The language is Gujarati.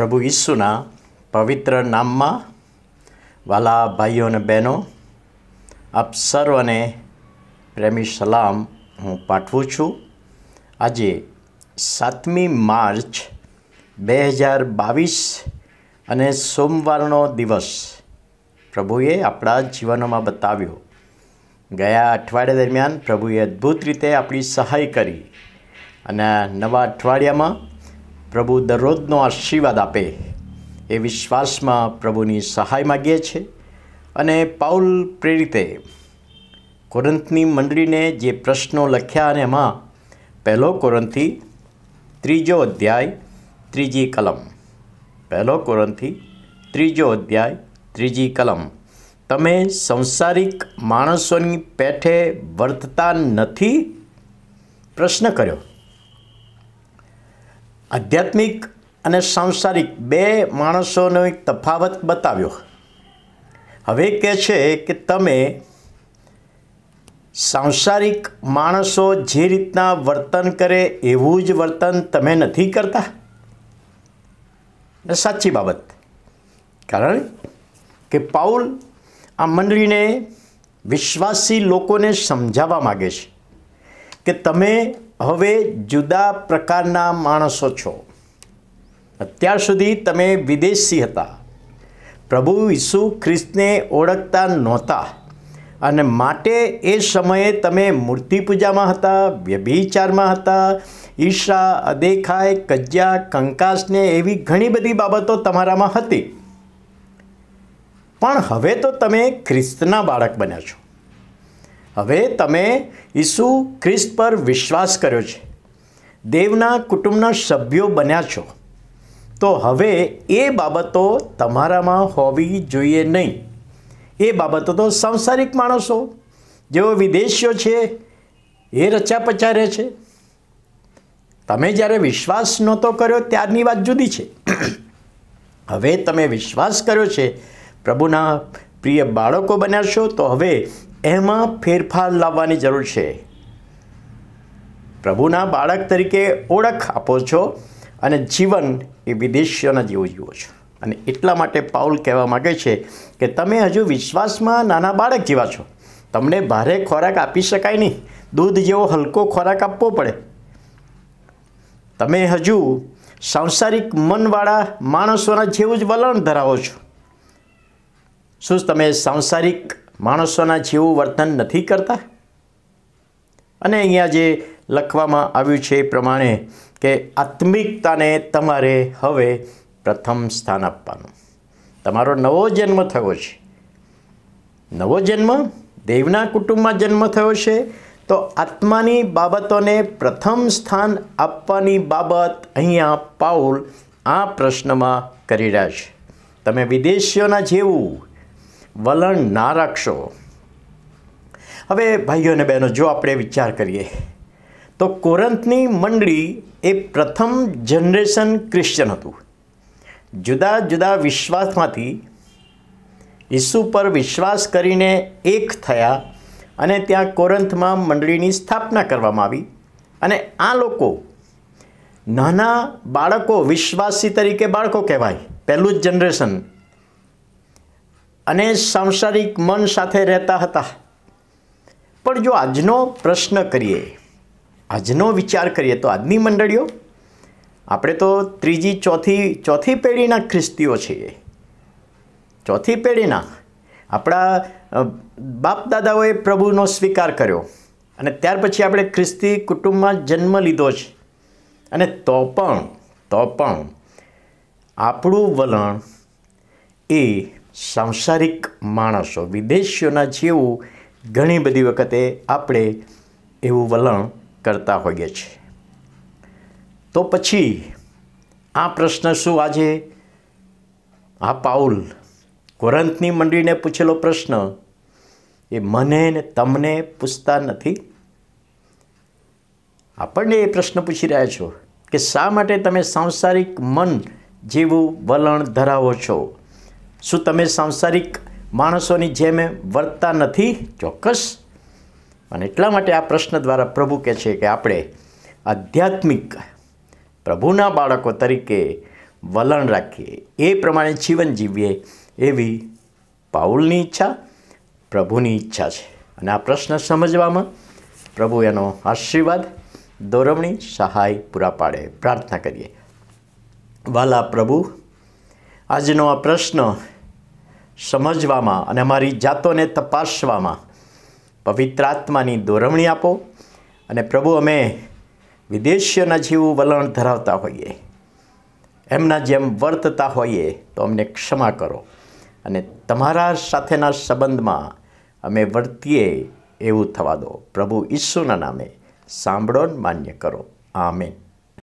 પ્રભુ ઈસુના પવિત્ર નામમાં વાલા ભાઈઓ અને બહેનો આપ સર્વને પ્રેમી સલામ હું પાઠવું છું આજે સાતમી માર્ચ બે હજાર બાવીસ અને સોમવારનો દિવસ પ્રભુએ આપણા જીવનમાં બતાવ્યો ગયા અઠવાડિયા દરમિયાન પ્રભુએ અદ્ભુત રીતે આપણી સહાય કરી અને નવા અઠવાડિયામાં પ્રભુ દરરોજનો આશીર્વાદ આપે એ વિશ્વાસમાં પ્રભુની સહાય માગીએ છીએ અને પાઉલ પ્રેરિતે કોરંથની મંડળીને જે પ્રશ્નો લખ્યા અને એમાં પહેલો કોરંથી ત્રીજો અધ્યાય ત્રીજી કલમ પહેલો કોરંથી ત્રીજો અધ્યાય ત્રીજી કલમ તમે સંસારિક માણસોની પેઠે વર્તતા નથી પ્રશ્ન કર્યો આધ્યાત્મિક અને સાંસારિક બે માણસોનો એક તફાવત બતાવ્યો હવે કહે છે કે તમે સાંસારિક માણસો જે રીતના વર્તન કરે એવું જ વર્તન તમે નથી કરતા સાચી બાબત કારણ કે પાઉલ આ મંડળીને વિશ્વાસી લોકોને સમજાવવા માગે છે કે તમે હવે જુદા પ્રકારના માણસો છો અત્યાર સુધી તમે વિદેશી હતા પ્રભુ ઈસુ ખ્રિસ્તને ઓળખતા નહોતા અને માટે એ સમયે તમે મૂર્તિપૂજામાં હતા વ્યભિચારમાં હતા ઈર્ષા અદેખાય કજ્જા કંકાસને એવી ઘણી બધી બાબતો તમારામાં હતી પણ હવે તો તમે ખ્રિસ્તના બાળક બન્યા છો હવે તમે ઈસુ ખ્રિસ્ત પર વિશ્વાસ કર્યો છે દેવના કુટુંબના સભ્યો બન્યા છો તો હવે એ બાબતો તમારામાં હોવી જોઈએ નહીં એ બાબતો તો સાંસારિક માણસો જેઓ વિદેશીઓ છે એ રચા પચા રહે છે તમે જ્યારે વિશ્વાસ નહોતો કર્યો ત્યારની વાત જુદી છે હવે તમે વિશ્વાસ કર્યો છે પ્રભુના પ્રિય બાળકો બન્યા છો તો હવે એમાં ફેરફાર લાવવાની જરૂર છે પ્રભુના બાળક તરીકે ઓળખ આપો છો અને જીવન એ વિદેશીઓના જેવું જીવો છો અને એટલા માટે પાઉલ કહેવા માગે છે કે તમે હજુ વિશ્વાસમાં નાના બાળક જેવા છો તમને ભારે ખોરાક આપી શકાય નહીં દૂધ જેવો હલકો ખોરાક આપવો પડે તમે હજુ સાંસારિક મનવાળા માણસોના જેવું જ વલણ ધરાવો છો શું તમે સાંસારિક માણસોના જેવું વર્તન નથી કરતા અને અહીંયા જે લખવામાં આવ્યું છે એ પ્રમાણે કે આત્મિકતાને તમારે હવે પ્રથમ સ્થાન આપવાનું તમારો નવો જન્મ થયો છે નવો જન્મ દેવના કુટુંબમાં જન્મ થયો છે તો આત્માની બાબતોને પ્રથમ સ્થાન આપવાની બાબત અહીંયા પાઉલ આ પ્રશ્નમાં કરી રહ્યા છે તમે વિદેશીઓના જેવું વલણ ના રાખશો હવે ભાઈઓ અને બહેનો જો આપણે વિચાર કરીએ તો કોરંથની મંડળી એ પ્રથમ જનરેશન ક્રિશ્ચન હતું જુદા જુદા વિશ્વાસમાંથી ઈસુ પર વિશ્વાસ કરીને એક થયા અને ત્યાં કોરંથમાં મંડળીની સ્થાપના કરવામાં આવી અને આ લોકો નાના બાળકો વિશ્વાસી તરીકે બાળકો કહેવાય પહેલું જ જનરેશન અને સાંસારિક મન સાથે રહેતા હતા પણ જો આજનો પ્રશ્ન કરીએ આજનો વિચાર કરીએ તો આજની મંડળીઓ આપણે તો ત્રીજી ચોથી ચોથી પેઢીના ખ્રિસ્તીઓ છીએ ચોથી પેઢીના આપણા બાપ દાદાઓએ પ્રભુનો સ્વીકાર કર્યો અને ત્યાર પછી આપણે ખ્રિસ્તી કુટુંબમાં જન્મ લીધો છે અને તો પણ તો પણ આપણું વલણ એ સાંસારિક માણસો વિદેશીઓના જેવું ઘણી બધી વખતે આપણે એવું વલણ કરતા હોઈએ છીએ તો પછી આ પ્રશ્ન શું આજે આ પાઉલ કોરંતની મંડળીને પૂછેલો પ્રશ્ન એ મને ને તમને પૂછતા નથી આપણને એ પ્રશ્ન પૂછી રહ્યા છો કે શા માટે તમે સાંસારિક મન જેવું વલણ ધરાવો છો શું તમે સાંસારિક માણસોની જેમ વર્તતા નથી ચોક્કસ અને એટલા માટે આ પ્રશ્ન દ્વારા પ્રભુ કહે છે કે આપણે આધ્યાત્મિક પ્રભુના બાળકો તરીકે વલણ રાખીએ એ પ્રમાણે જીવન જીવીએ એવી પાઉલની ઈચ્છા પ્રભુની ઈચ્છા છે અને આ પ્રશ્ન સમજવામાં પ્રભુ એનો આશીર્વાદ દોરવણી સહાય પૂરા પાડે પ્રાર્થના કરીએ વાલા પ્રભુ આજનો આ પ્રશ્ન સમજવામાં અને અમારી જાતોને તપાસવામાં પવિત્ર આત્માની દોરવણી આપો અને પ્રભુ અમે વિદેશીઓના જેવું વલણ ધરાવતા હોઈએ એમના જેમ વર્તતા હોઈએ તો અમને ક્ષમા કરો અને તમારા સાથેના સંબંધમાં અમે વર્તીએ એવું થવા દો પ્રભુ ઈસુના નામે સાંભળો માન્ય કરો આમેન